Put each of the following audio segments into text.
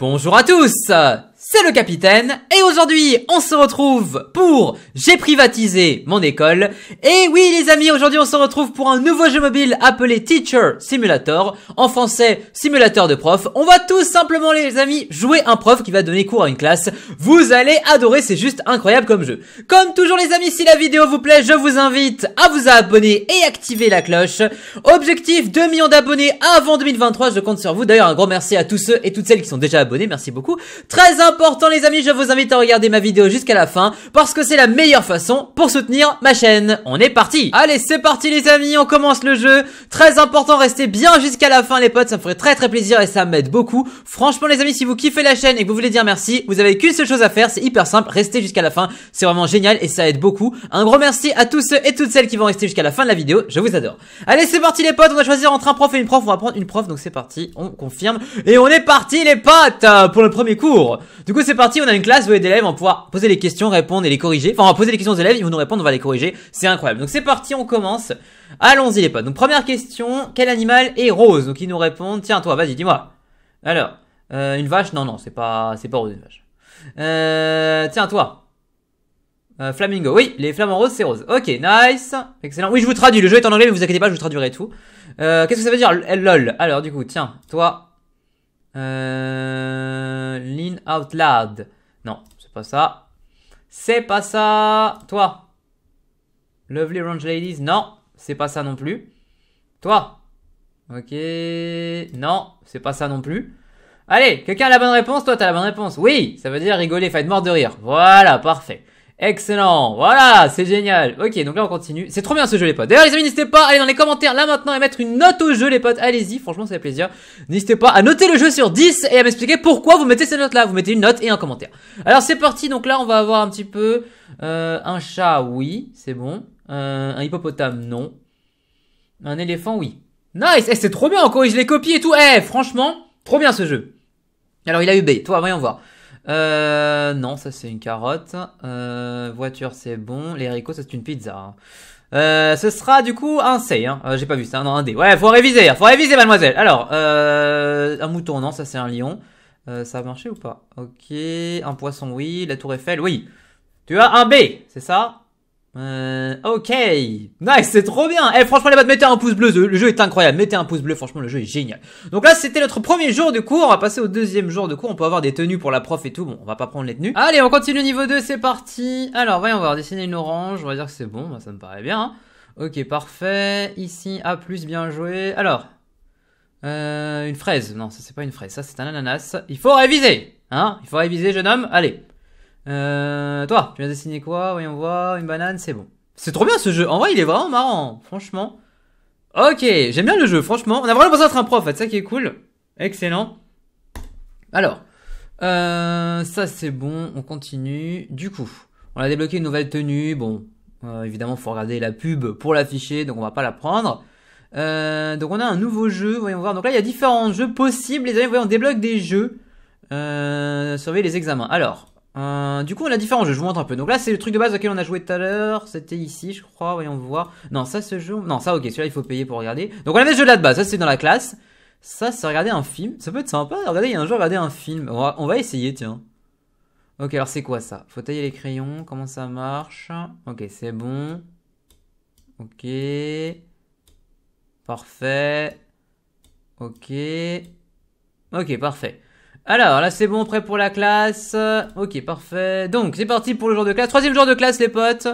Bonjour à tous c'est le capitaine et aujourd'hui on se retrouve pour J'ai privatisé mon école et oui les amis aujourd'hui on se retrouve pour un nouveau jeu mobile appelé Teacher Simulator en français simulateur de prof on va tout simplement les amis jouer un prof qui va donner cours à une classe vous allez adorer c'est juste incroyable comme jeu comme toujours les amis si la vidéo vous plaît je vous invite à vous abonner et activer la cloche objectif 2 millions d'abonnés avant 2023 je compte sur vous d'ailleurs un grand merci à tous ceux et toutes celles qui sont déjà abonnés merci beaucoup très important important les amis, je vous invite à regarder ma vidéo jusqu'à la fin parce que c'est la meilleure façon pour soutenir ma chaîne. On est parti Allez, c'est parti les amis, on commence le jeu. Très important, restez bien jusqu'à la fin les potes, ça me ferait très très plaisir et ça m'aide beaucoup. Franchement les amis, si vous kiffez la chaîne et que vous voulez dire merci, vous avez qu'une seule chose à faire, c'est hyper simple, restez jusqu'à la fin, c'est vraiment génial et ça aide beaucoup. Un gros merci à tous ceux et toutes celles qui vont rester jusqu'à la fin de la vidéo, je vous adore. Allez, c'est parti les potes, on va choisir entre un prof et une prof, on va prendre une prof, donc c'est parti, on confirme. Et on est parti les potes pour le premier cours du coup, c'est parti, on a une classe où des élèves va pouvoir poser les questions, répondre et les corriger. Enfin, on va poser les questions aux élèves, ils vont nous répondre, on va les corriger. C'est incroyable. Donc c'est parti, on commence. Allons-y les potes. Donc première question, quel animal est rose Donc ils nous répondent, tiens toi, vas-y, dis-moi. Alors, euh, une vache Non, non, c'est pas, c'est pas rose une vache. Euh, tiens toi. Euh, flamingo, oui, les flamants roses c'est rose. Ok, nice, excellent. Oui, je vous traduis, le jeu est en anglais, mais vous inquiétez pas, je vous traduirai tout. Euh, Qu'est-ce que ça veut dire, lol Alors, du coup, tiens, toi, euh, lean out loud. Non, c'est pas ça. C'est pas ça. Toi. Lovely Range Ladies. Non, c'est pas ça non plus. Toi. Ok. Non, c'est pas ça non plus. Allez, quelqu'un a la bonne réponse Toi, t'as la bonne réponse. Oui, ça veut dire rigoler, faites mort de rire. Voilà, parfait. Excellent, voilà, c'est génial. Ok, donc là on continue. C'est trop bien ce jeu les potes. D'ailleurs les amis, n'hésitez pas à aller dans les commentaires là maintenant et mettre une note au jeu les potes. Allez-y, franchement ça fait plaisir. N'hésitez pas à noter le jeu sur 10 et à m'expliquer pourquoi vous mettez ces notes là. Vous mettez une note et un commentaire. Alors c'est parti, donc là on va avoir un petit peu... Euh, un chat, oui, c'est bon. Euh, un hippopotame, non. Un éléphant, oui. Nice, eh, c'est trop bien, encore. corrige les copie et tout. Eh, franchement, trop bien ce jeu. Alors il a eu B, toi, voyons voir. Euh, non, ça c'est une carotte. Euh, voiture, c'est bon. Les haricots, c'est une pizza. Euh, ce sera du coup un C, hein. Euh, j'ai pas vu ça, non un D. Ouais, faut réviser, faut réviser mademoiselle. Alors, euh, un mouton, non, ça c'est un lion. Euh, ça a marché ou pas Ok, un poisson, oui. La tour Eiffel, oui. Tu as un B, c'est ça euh, ok, nice, c'est trop bien. Eh, franchement les potes, mettez un pouce bleu. Le jeu est incroyable. Mettez un pouce bleu. Franchement, le jeu est génial. Donc là, c'était notre premier jour de cours. On va passer au deuxième jour de cours. On peut avoir des tenues pour la prof et tout. Bon, on va pas prendre les tenues. Allez, on continue niveau 2. C'est parti. Alors, voyons voir. Dessiner une orange. On va dire que c'est bon. Bah, ça me paraît bien. Hein. Ok, parfait. Ici, A+, bien joué. Alors, euh, une fraise. Non, ça c'est pas une fraise. Ça c'est un ananas. Il faut réviser. Hein Il faut réviser, jeune homme. Allez, euh, toi, tu viens dessiner quoi Voyons voir, une banane, c'est bon. C'est trop bien ce jeu. En vrai, il est vraiment marrant, franchement. Ok, j'aime bien le jeu, franchement. On a vraiment besoin d'être un prof, c'est ça qui est cool. Excellent. Alors, euh, ça c'est bon, on continue. Du coup, on a débloqué une nouvelle tenue. Bon, euh, évidemment, faut regarder la pub pour l'afficher, donc on va pas la prendre. Euh, donc on a un nouveau jeu, voyons voir. Donc là, il y a différents jeux possibles, les amis. Voyons, on débloque des jeux. Euh, les examens. Alors, euh, du coup, on a différents jeux, je vous montre un peu. Donc là, c'est le truc de base auquel on a joué tout à l'heure. C'était ici, je crois. Voyons voir. Non, ça, ce jeu. Non, ça, ok, celui-là, il faut payer pour regarder. Donc on avait ce jeu là de base. Ça, c'est dans la classe. Ça, c'est regarder un film. Ça peut être sympa. Regardez, il y a un jour, regarder un film. On va, on va essayer, tiens. Ok, alors c'est quoi ça Faut tailler les crayons. Comment ça marche Ok, c'est bon. Ok. Parfait. Ok. Ok, parfait. Alors là c'est bon, prêt pour la classe. Ok, parfait. Donc c'est parti pour le jour de classe. Troisième jour de classe les potes.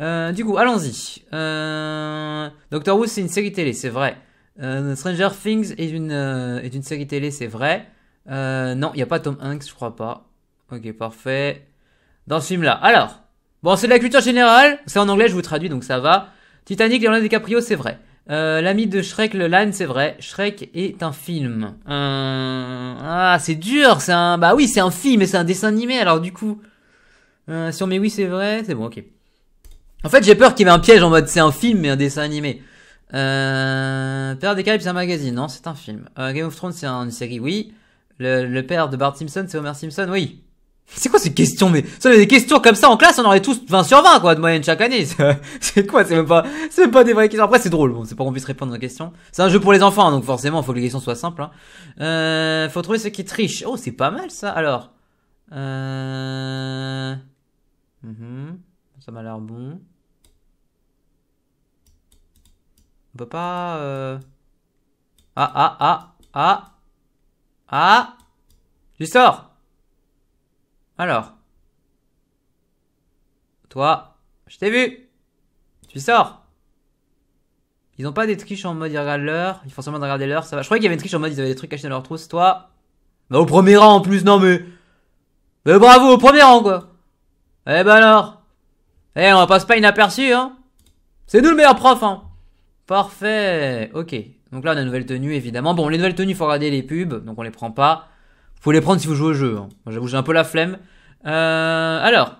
Euh, du coup, allons-y. Euh, Doctor Who c'est une série télé, c'est vrai. Euh, Stranger Things est une, euh, est une série télé, c'est vrai. non, il n'y a pas Tom Hanks, je crois pas. Ok, parfait. Dans ce film-là. Alors, bon c'est de la culture générale, c'est en anglais, je vous traduis donc ça va. Titanic, des DiCaprio, c'est vrai. Euh, L'ami de Shrek, le line c'est vrai. Shrek est un film. Euh, ah, c'est dur, c'est un... Bah oui, c'est un film, mais c'est un dessin animé, alors du coup... Euh, on met oui, c'est vrai, c'est bon, ok. En fait, j'ai peur qu'il y ait un piège en mode c'est un film, et un dessin animé. Euh... Père des Caraïbes, c'est un magazine, non, c'est un film. Euh, Game of Thrones, c'est une série, oui. Le, le père de Bart Simpson, c'est Homer Simpson, oui. C'est quoi ces questions mais ça, des questions comme ça en classe, on aurait tous 20 sur 20 quoi de moyenne chaque année. C'est quoi C'est même pas c'est même pas des vraies questions. Après c'est drôle, bon, c'est pas qu'on puisse répondre aux questions. C'est un jeu pour les enfants hein, donc forcément, faut que les questions soient simples hein. Euh, faut trouver ceux qui trichent. Oh, c'est pas mal ça. Alors euh... Mhm, ça m'a l'air bon. On peut pas euh... Ah ah ah ah Ah J'y sors alors. Toi, je t'ai vu. Tu sors. Ils ont pas des triches en mode ils regardent l'heure. Ils font seulement regarder l'heure, ça va. Je croyais qu'il y avait une triche en mode ils avaient des trucs cachés dans leur trousse. Toi. Bah au premier rang en plus, non mais. Mais bravo, au premier rang quoi. Eh ben alors. Eh, on passe pas inaperçu, hein. C'est nous le meilleur prof, hein. Parfait. Ok. Donc là, on a une nouvelle tenue, évidemment. Bon, les nouvelles tenues, faut regarder les pubs, donc on les prend pas. Faut les prendre si vous jouez au jeu. Hein. J'avoue, j'ai un peu la flemme. Euh, alors,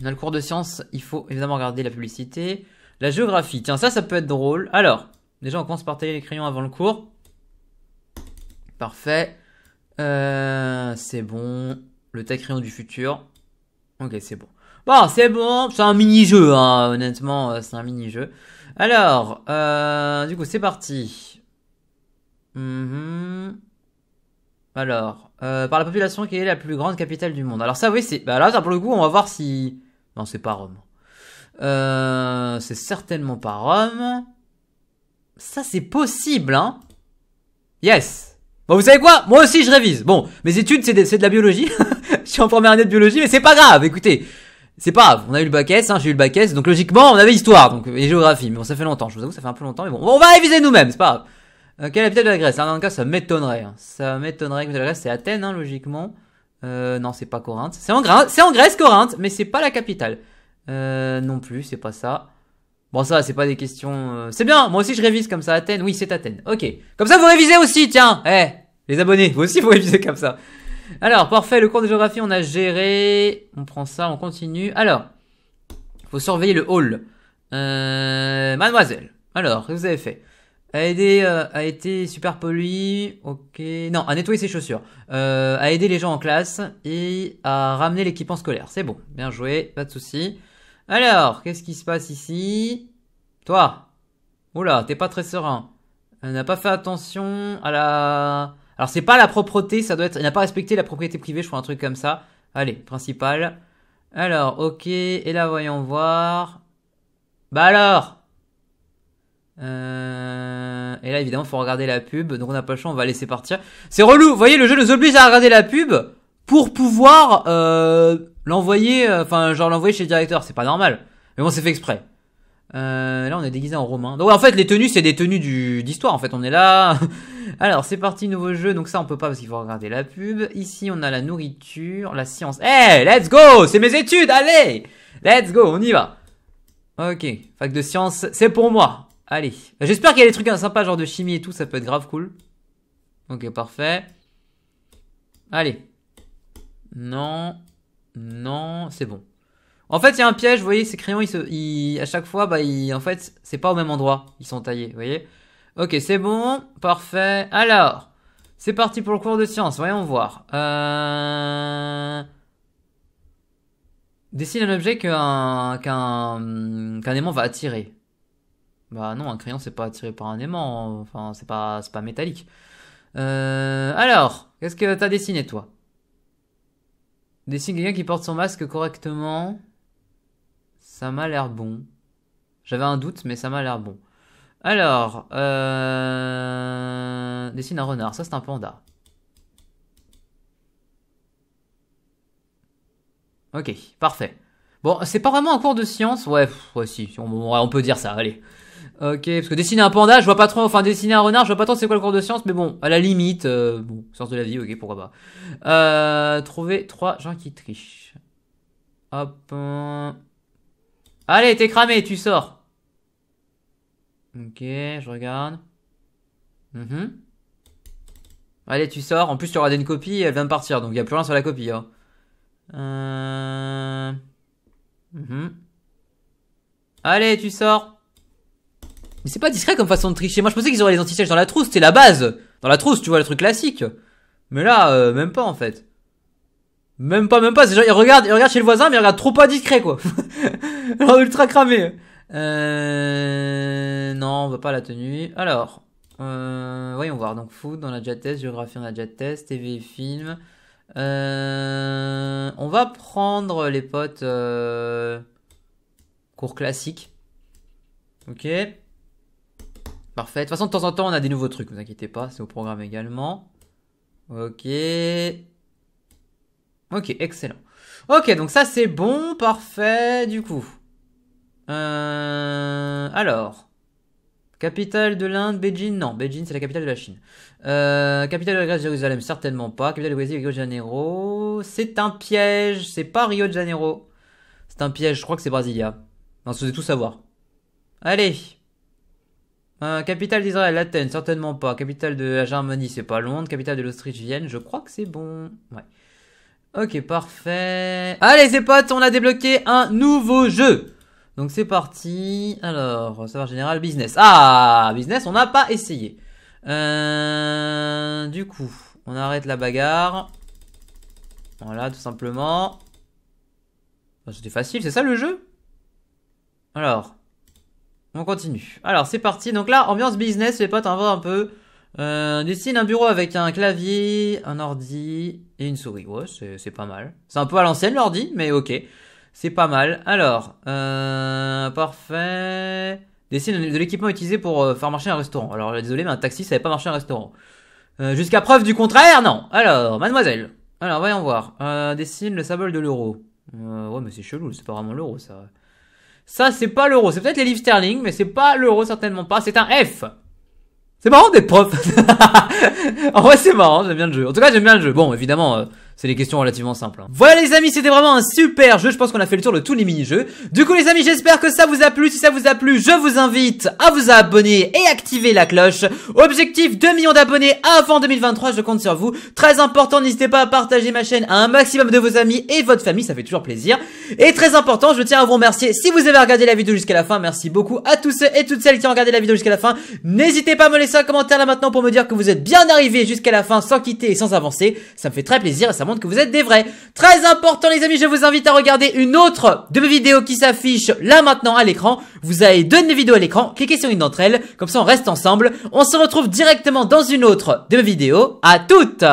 dans le cours de sciences, il faut évidemment regarder la publicité. La géographie, tiens, ça, ça peut être drôle. Alors, déjà, on commence par tailler les crayons avant le cours. Parfait. Euh, c'est bon. Le tech crayon du futur. Ok, c'est bon. Bon, bah, c'est bon. C'est un mini-jeu, hein. honnêtement, euh, c'est un mini-jeu. Alors, du coup, c'est parti. Mhm. Alors, euh, par la population qui est la plus grande capitale du monde. Alors ça, oui, c'est... Bah là, pour le coup, on va voir si... Non, c'est pas Rome. Euh, c'est certainement pas Rome. Ça, c'est possible, hein Yes Bon, vous savez quoi Moi aussi, je révise. Bon, mes études, c'est de, la biologie. je suis en première année de biologie, mais c'est pas grave, écoutez. C'est pas grave, on a eu le bac S, hein, j'ai eu le bac S, donc logiquement, on avait histoire, donc, et géographie. Mais bon, ça fait longtemps, je vous avoue, ça fait un peu longtemps, mais bon, on va réviser nous-mêmes, c'est pas grave. Euh, quelle est la capitale de la Grèce en Dans le cas, ça m'étonnerait. Hein. Ça m'étonnerait que la Grèce, c'est Athènes, hein, logiquement. Euh, non, c'est pas Corinthe. C'est en, c'est en Grèce, Corinthe, mais c'est pas la capitale. Euh, non plus, c'est pas ça. Bon, ça, c'est pas des questions. Euh, c'est bien, moi aussi je révise comme ça. Athènes, oui, c'est Athènes. Ok. Comme ça, vous révisez aussi, tiens. Eh, les abonnés, vous aussi, vous révisez comme ça. Alors, parfait, le cours de géographie, on a géré. On prend ça, on continue. Alors, faut surveiller le hall. Euh, mademoiselle. Alors, que vous avez fait a aidé, euh, a été super poli, ok, non, a nettoyé ses chaussures, euh, a aidé les gens en classe et a ramené l'équipement scolaire. C'est bon, bien joué, pas de souci. Alors, qu'est-ce qui se passe ici Toi, oula, t'es pas très serein. Elle n'a pas fait attention à la. Alors c'est pas la propreté, ça doit être. Elle n'a pas respecté la propriété privée, je crois un truc comme ça. Allez, principal. Alors, ok, et là voyons voir. Bah alors euh, et là, évidemment, faut regarder la pub. Donc, on n'a pas le choix, on va laisser partir. C'est relou. Vous voyez, le jeu nous oblige à regarder la pub pour pouvoir euh, l'envoyer, euh, enfin, genre l'envoyer chez le directeur. C'est pas normal. Mais bon, c'est fait exprès. Euh, là, on est déguisé en romain. Donc, en fait, les tenues, c'est des tenues du d'histoire. En fait, on est là. Alors, c'est parti, nouveau jeu. Donc ça, on peut pas parce qu'il faut regarder la pub. Ici, on a la nourriture, la science. Hey, eh, let's go C'est mes études, allez Let's go, on y va. Ok, fac de science c'est pour moi. Allez. J'espère qu'il y a des trucs sympas, genre de chimie et tout, ça peut être grave cool. Ok, parfait. Allez. Non. Non, c'est bon. En fait, il y a un piège, vous voyez, ces crayons, ils se, ils, à chaque fois, bah, ils, en fait, c'est pas au même endroit. Ils sont taillés, vous voyez. Ok, c'est bon. Parfait. Alors, c'est parti pour le cours de sciences. Voyons voir. Euh, dessine un objet qu'un aimant va attirer. Bah non, un crayon, c'est pas attiré par un aimant. Enfin, c'est pas, c'est pas métallique. Euh, alors, qu'est-ce que t'as dessiné, toi Dessine quelqu'un qui porte son masque correctement. Ça m'a l'air bon. J'avais un doute, mais ça m'a l'air bon. Alors, euh... dessine un renard. Ça, c'est un panda. Ok, parfait. Bon, c'est pas vraiment un cours de science. Ouais, ouais si, on peut dire ça, allez. Ok, parce que dessiner un panda, je vois pas trop, enfin dessiner un renard, je vois pas trop c'est quoi le cours de science, mais bon, à la limite, euh, bon, de la vie, ok, pourquoi pas. Euh, trouver trois gens qui trichent. Hop. Euh. Allez, t'es cramé, tu sors. Ok, je regarde. Mhm. Allez, tu sors. En plus, tu auras une copie, elle vient de partir, donc il n'y a plus rien sur la copie. Hein. Euh. Mhm. Allez, tu sors. Mais c'est pas discret comme façon de tricher. Moi, je pensais qu'ils auraient les antisèches dans la trousse. C'est la base. Dans la trousse, tu vois, le truc classique. Mais là, euh, même pas, en fait. Même pas, même pas. genre, ils regardent, ils regardent chez le voisin, mais ils regardent trop pas discret, quoi. Alors, ultra cramé. Euh, non, on veut pas la tenue. Alors, euh, voyons voir. Donc, food, dans la déjà test, géographie, on la déjà test, TV, film. Euh, on va prendre les potes euh, cours classiques. Ok. Parfait. De toute façon, de temps en temps, on a des nouveaux trucs, vous inquiétez pas, c'est au programme également. Ok. Ok, excellent. Ok, donc ça c'est bon, parfait, du coup. Euh, alors. Capitale de l'Inde, Beijing Non, Beijing c'est la capitale de la Chine. Euh, capitale de la Grèce, Jérusalem Certainement pas. Capitale de Brésil, Rio de Janeiro. C'est un piège, c'est pas Rio de Janeiro. C'est un piège, je crois que c'est Brasilia. On se tout savoir. Allez, capital hein, capitale d'Israël, Athènes, certainement pas. Capitale de la Germanie, c'est pas Londres. Capitale de l'Autriche, Vienne, je crois que c'est bon. Ouais. Ok, parfait. Allez, c'est potes, on a débloqué un nouveau jeu. Donc c'est parti. Alors, savoir général, business. Ah, business, on n'a pas essayé. Euh, du coup, on arrête la bagarre. Voilà, tout simplement. Bah, c'était facile, c'est ça le jeu Alors, on continue. Alors c'est parti. Donc là, ambiance business, les potes, on va un peu. Euh, dessine un bureau avec un clavier, un ordi et une souris. Ouais, c'est pas mal. C'est un peu à l'ancienne l'ordi, mais ok. C'est pas mal. Alors, euh, parfait. Dessine de l'équipement utilisé pour euh, faire marcher un restaurant. Alors, désolé, mais un taxi, ça n'avait pas marché un restaurant. Jusqu'à preuve du contraire, non. Alors, mademoiselle. Alors, voyons voir. Euh, dessine le symbole de l'euro. ouais, mais c'est chelou, c'est pas vraiment l'euro, ça. Ça, c'est pas l'euro. C'est peut-être les livres sterling, mais c'est pas l'euro, certainement pas. C'est un F. C'est marrant d'être prof. en vrai, c'est marrant. J'aime bien le jeu. En tout cas, j'aime bien le jeu. Bon, évidemment, euh, c'est des questions relativement simples. Hein. Voilà les amis, c'était vraiment un super jeu. Je pense qu'on a fait le tour de tous les mini-jeux. Du coup les amis, j'espère que ça vous a plu. Si ça vous a plu, je vous invite à vous abonner et activer la cloche. Objectif 2 millions d'abonnés avant 2023. Je compte sur vous. Très important, n'hésitez pas à partager ma chaîne à un maximum de vos amis et votre famille. Ça fait toujours plaisir. Et très important, je tiens à vous remercier si vous avez regardé la vidéo jusqu'à la fin. Merci beaucoup à tous ceux et toutes celles qui ont regardé la vidéo jusqu'à la fin. N'hésitez pas à me laisser un commentaire là maintenant pour me dire que vous êtes bien arrivés jusqu'à la fin sans quitter et sans avancer. Ça me fait très plaisir ça que vous êtes des vrais. Très important les amis, je vous invite à regarder une autre de mes vidéos qui s'affiche là maintenant à l'écran. Vous avez deux de mes vidéos à l'écran, cliquez sur une d'entre elles, comme ça on reste ensemble. On se retrouve directement dans une autre de mes vidéos. À toutes